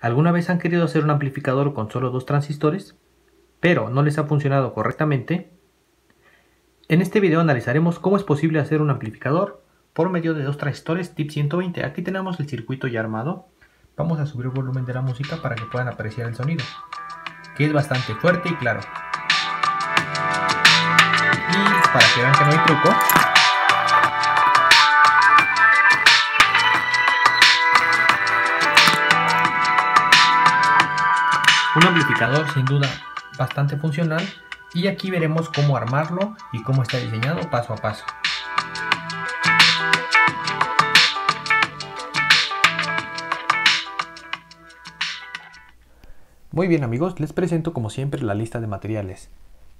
¿Alguna vez han querido hacer un amplificador con solo dos transistores? Pero no les ha funcionado correctamente. En este video analizaremos cómo es posible hacer un amplificador por medio de dos transistores tip 120. Aquí tenemos el circuito ya armado. Vamos a subir el volumen de la música para que puedan apreciar el sonido, que es bastante fuerte y claro. Y para que vean que no hay truco, un amplificador sin duda bastante funcional y aquí veremos cómo armarlo y cómo está diseñado paso a paso. Muy bien amigos, les presento como siempre la lista de materiales.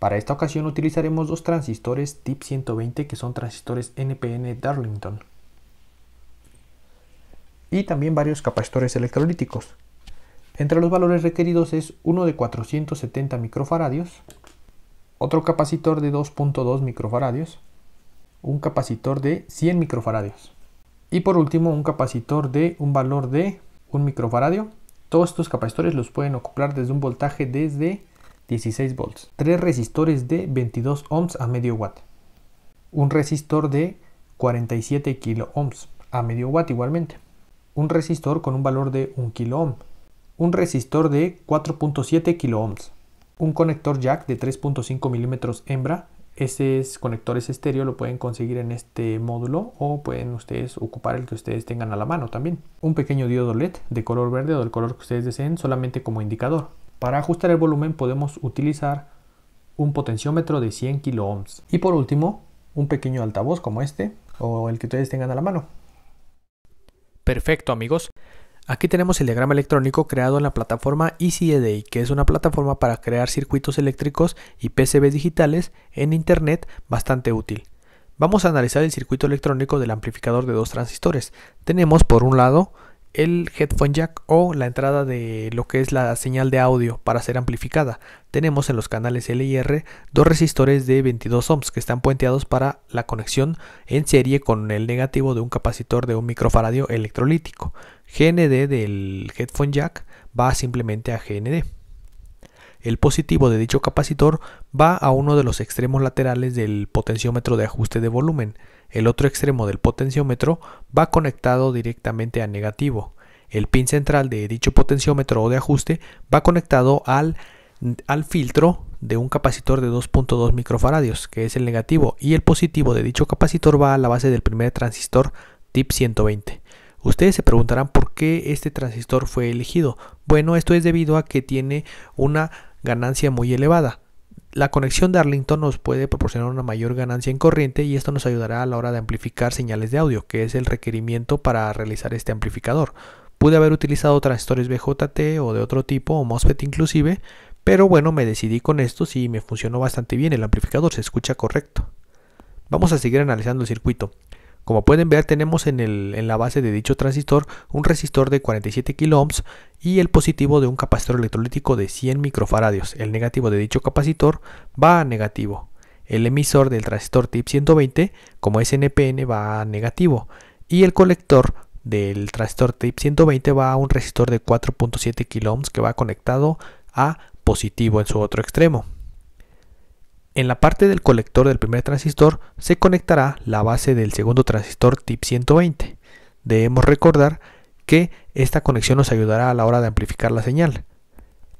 Para esta ocasión utilizaremos dos transistores TIP 120 que son transistores NPN Darlington. Y también varios capacitores electrolíticos. Entre los valores requeridos es uno de 470 microfaradios, otro capacitor de 2.2 microfaradios, un capacitor de 100 microfaradios y por último un capacitor de un valor de 1 microfaradio. Todos estos capacitores los pueden ocupar desde un voltaje desde 16 volts, tres resistores de 22 ohms a medio watt, un resistor de 47 kilo ohms a medio watt igualmente, un resistor con un valor de 1 kilo ohm un resistor de 4.7 ohms un conector jack de 3.5 milímetros hembra. Ese conectores estéreo, lo pueden conseguir en este módulo o pueden ustedes ocupar el que ustedes tengan a la mano también. Un pequeño diodo LED de color verde o del color que ustedes deseen solamente como indicador. Para ajustar el volumen podemos utilizar un potenciómetro de 100 ohms Y por último, un pequeño altavoz como este o el que ustedes tengan a la mano. Perfecto amigos, Aquí tenemos el diagrama electrónico creado en la plataforma EasyEDI, que es una plataforma para crear circuitos eléctricos y PCBs digitales en Internet bastante útil. Vamos a analizar el circuito electrónico del amplificador de dos transistores. Tenemos por un lado el headphone jack o la entrada de lo que es la señal de audio para ser amplificada. Tenemos en los canales L y R dos resistores de 22 ohms que están puenteados para la conexión en serie con el negativo de un capacitor de un microfaradio electrolítico. GND del headphone jack va simplemente a GND. El positivo de dicho capacitor va a uno de los extremos laterales del potenciómetro de ajuste de volumen. El otro extremo del potenciómetro va conectado directamente a negativo. El pin central de dicho potenciómetro de ajuste va conectado al, al filtro de un capacitor de 2.2 microfaradios, que es el negativo, y el positivo de dicho capacitor va a la base del primer transistor TIP 120. Ustedes se preguntarán por qué este transistor fue elegido. Bueno, esto es debido a que tiene una ganancia muy elevada. La conexión de Arlington nos puede proporcionar una mayor ganancia en corriente y esto nos ayudará a la hora de amplificar señales de audio, que es el requerimiento para realizar este amplificador. Pude haber utilizado transistores BJT o de otro tipo, o MOSFET inclusive, pero bueno, me decidí con estos y me funcionó bastante bien el amplificador, se escucha correcto. Vamos a seguir analizando el circuito. Como pueden ver tenemos en, la base de dicho transistor un resistor de 47 kilo y el positivo de un capacitor electrolítico de 100 microfaradios. El negativo de dicho capacitor va a negativo. El emisor del transistor TIP 120 como es NPN va a negativo y el colector del transistor TIP 120 va a un resistor de 4.7 kilo que va conectado a positivo en su otro extremo. En la parte del colector del primer transistor se conectará la base del segundo transistor TIP 120. Debemos recordar que esta conexión nos ayudará a la hora de amplificar la señal.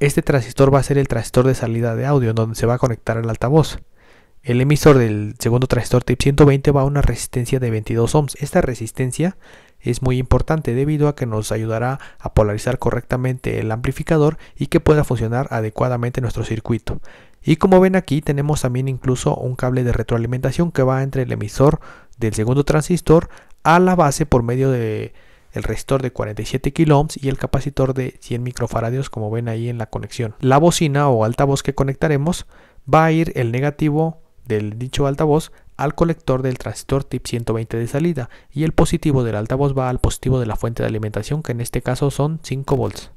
Este transistor va a ser el transistor de salida de audio en donde se va a conectar el altavoz. El emisor del segundo transistor TIP 120 va a una resistencia de 22 ohms. Esta resistencia es muy importante debido a que nos ayudará a polarizar correctamente el amplificador y que pueda funcionar adecuadamente nuestro circuito. Y como ven aquí tenemos también incluso un cable de retroalimentación que va entre el emisor del segundo transistor a la base por medio de el resistor de 47 kilo y el capacitor de 100 microfaradios como ven ahí en la conexión. La bocina o altavoz que conectaremos va a ir el negativo del dicho altavoz al colector del transistor tip 120 de salida y el positivo del altavoz va al positivo de la fuente de alimentación que en este caso son 5 volts.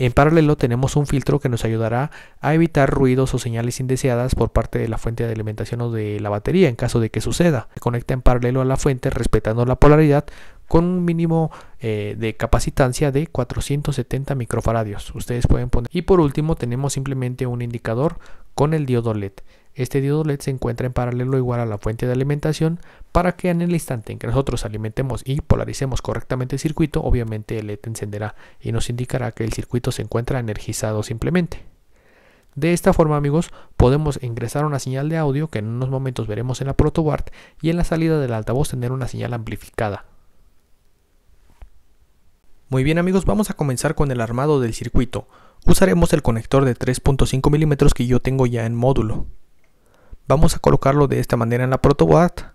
En paralelo tenemos un filtro que nos ayudará a evitar ruidos o señales indeseadas por parte de la fuente de alimentación o de la batería en caso de que suceda. Se conecta en paralelo a la fuente respetando la polaridad con un mínimo eh, de capacitancia de 470 microfaradios. Ustedes pueden poner. Y por último tenemos simplemente un indicador con el diodo LED. Este diodo LED se encuentra en paralelo igual a la fuente de alimentación para que en el instante en que nosotros alimentemos y polaricemos correctamente el circuito, obviamente el LED encenderá y nos indicará que el circuito se encuentra energizado simplemente. De esta forma amigos, podemos ingresar una señal de audio que en unos momentos veremos en la protoboard y en la salida del altavoz tener una señal amplificada. Muy bien amigos, vamos a comenzar con el armado del circuito. Usaremos el conector de 3.5 milímetros que yo tengo ya en módulo. Vamos a colocarlo de esta manera en la protoboard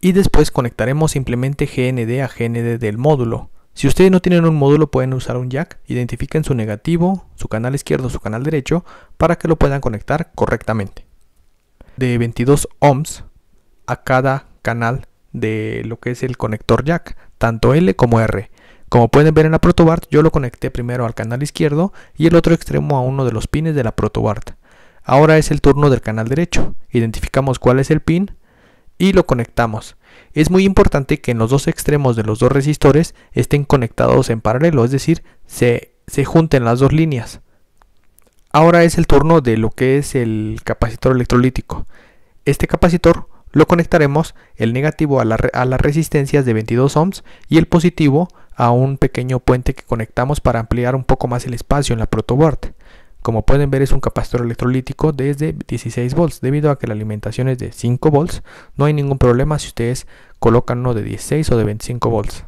y después conectaremos simplemente GND a GND del módulo. Si ustedes no tienen un módulo pueden usar un jack, identifiquen su negativo, su canal izquierdo, su canal derecho para que lo puedan conectar correctamente. De 22 ohms a cada canal de lo que es el conector jack, tanto L como R. Como pueden ver en la protoboard yo lo conecté primero al canal izquierdo y el otro extremo a uno de los pines de la protoboard. Ahora es el turno del canal derecho. Identificamos cuál es el pin y lo conectamos. Es muy importante que en los dos extremos de los dos resistores estén conectados en paralelo, es decir, se, se junten las dos líneas. Ahora es el turno de lo que es el capacitor electrolítico. Este capacitor lo conectaremos el negativo a, a, las resistencias de 22 ohms y el positivo a un pequeño puente que conectamos para ampliar un poco más el espacio en la protoboard. Como pueden ver es un capacitor electrolítico desde 16 volts. Debido a que la alimentación es de 5 volts, no hay ningún problema si ustedes colocan uno de 16 o de 25 volts.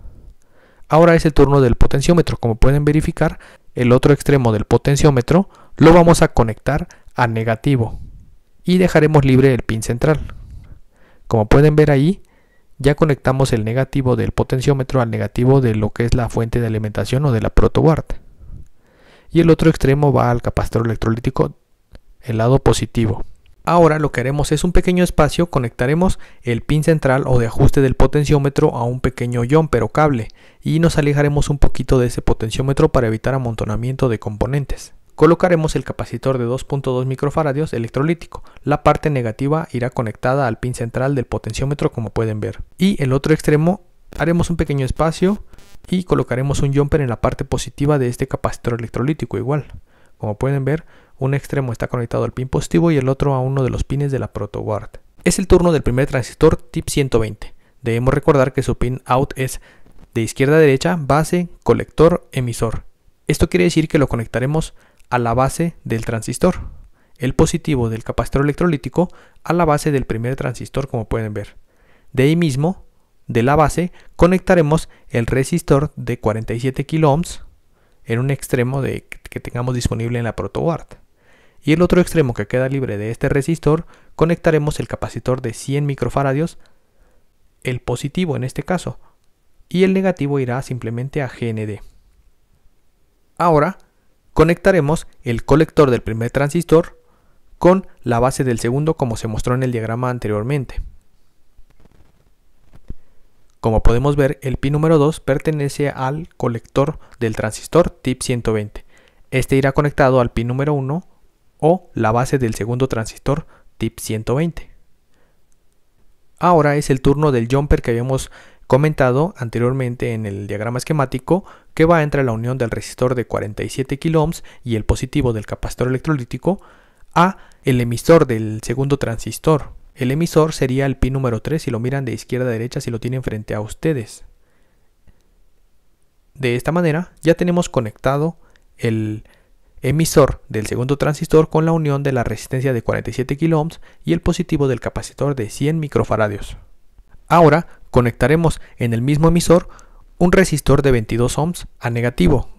Ahora es el turno del potenciómetro. Como pueden verificar, el otro extremo del potenciómetro lo vamos a conectar a negativo y dejaremos libre el pin central. Como pueden ver ahí, ya conectamos el negativo del potenciómetro al negativo de lo que es la fuente de alimentación o de la protoboard y el otro extremo va al capacitor electrolítico, el lado positivo. Ahora lo que haremos es un pequeño espacio, conectaremos el pin central o de ajuste del potenciómetro a un pequeño jumper o cable y nos alejaremos un poquito de ese potenciómetro para evitar amontonamiento de componentes. Colocaremos el capacitor de 2.2 microfaradios electrolítico. La parte negativa irá conectada al pin central del potenciómetro como pueden ver y el otro extremo haremos un pequeño espacio y colocaremos un jumper en la parte positiva de este capacitor electrolítico igual. Como pueden ver, un extremo está conectado al pin positivo y el otro a uno de los pines de la guard. Es el turno del primer transistor TIP 120. Debemos recordar que su pin out es de izquierda a derecha, base, colector, emisor. Esto quiere decir que lo conectaremos a la base del transistor, el positivo del capacitor electrolítico a la base del primer transistor como pueden ver. De ahí mismo de la base conectaremos el resistor de 47 kilo en un extremo de, que tengamos disponible en la protoboard. Y el otro extremo que queda libre de este resistor conectaremos el capacitor de 100 microfaradios, el positivo en este caso, y el negativo irá simplemente a GND. Ahora conectaremos el colector del primer transistor con la base del segundo como se mostró en el diagrama anteriormente. Como podemos ver, el pin número 2 pertenece al colector del transistor TIP 120. Este irá conectado al pin número 1 o la base del segundo transistor TIP 120. Ahora es el turno del jumper que habíamos comentado anteriormente en el diagrama esquemático que va entre la unión del resistor de 47 kΩ y el positivo del capacitor electrolítico a el emisor del segundo transistor el emisor sería el pin número 3 si lo miran de izquierda a derecha si lo tienen frente a ustedes. De esta manera ya tenemos conectado el emisor del segundo transistor con la unión de la resistencia de 47 kilo ohms y el positivo del capacitor de 100 microfaradios. Ahora conectaremos en el mismo emisor un resistor de 22 ohms a negativo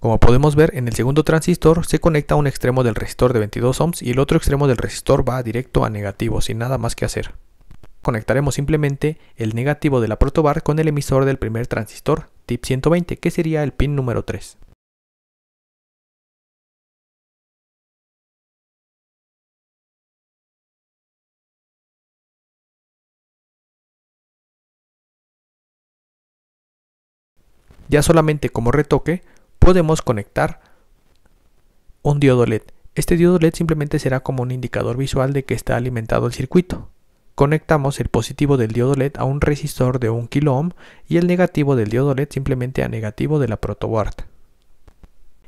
como podemos ver, en el segundo transistor se conecta un extremo del resistor de 22 ohms y el otro extremo del resistor va directo a negativo, sin nada más que hacer. Conectaremos simplemente el negativo de la protobar con el emisor del primer transistor, tip 120, que sería el pin número 3. Ya solamente como retoque, podemos conectar un diodo LED. Este diodo LED simplemente será como un indicador visual de que está alimentado el circuito. Conectamos el positivo del diodo LED a un resistor de 1 ohm y el negativo del diodo LED simplemente a negativo de la protoboard.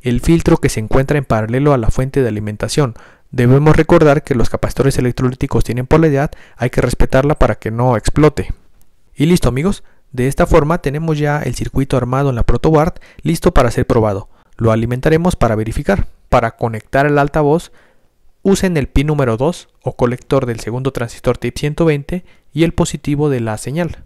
El filtro que se encuentra en paralelo a la fuente de alimentación. Debemos recordar que los capacitores electrolíticos tienen polaridad, hay que respetarla para que no explote. Y listo amigos, de esta forma tenemos ya el circuito armado en la protoboard listo para ser probado. Lo alimentaremos para verificar. Para conectar el altavoz usen el pin número 2 o colector del segundo transistor tip 120 y el positivo de la señal.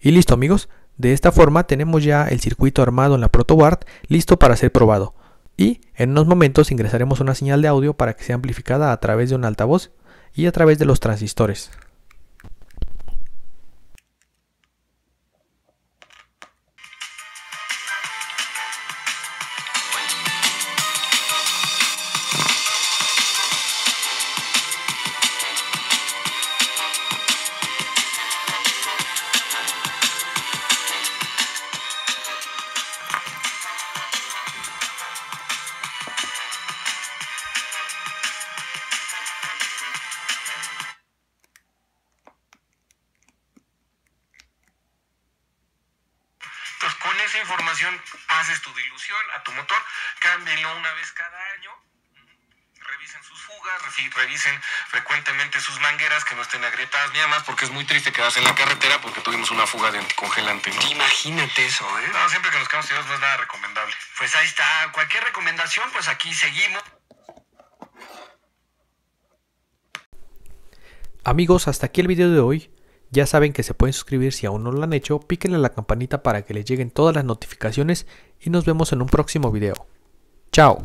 Y listo amigos, de esta forma tenemos ya el circuito armado en la protoboard listo para ser probado. Y en unos momentos ingresaremos una señal de audio para que sea amplificada a través de un altavoz y a través de los transistores. información, haces tu dilución a tu motor, cámbienlo una vez cada año, revisen sus fugas, revisen frecuentemente sus mangueras que no estén agrietadas ni más, porque es muy triste quedarse en la carretera porque tuvimos una fuga de anticongelante. Imagínate eso, ¿eh? No, siempre que nos quedamos tirados no es nada recomendable. Pues ahí está, cualquier recomendación, pues aquí seguimos. Amigos, hasta aquí el video de hoy. Ya saben que se pueden suscribir si aún no lo han hecho, píquenle la campanita para que les lleguen todas las notificaciones y nos vemos en un próximo video. ¡Chao!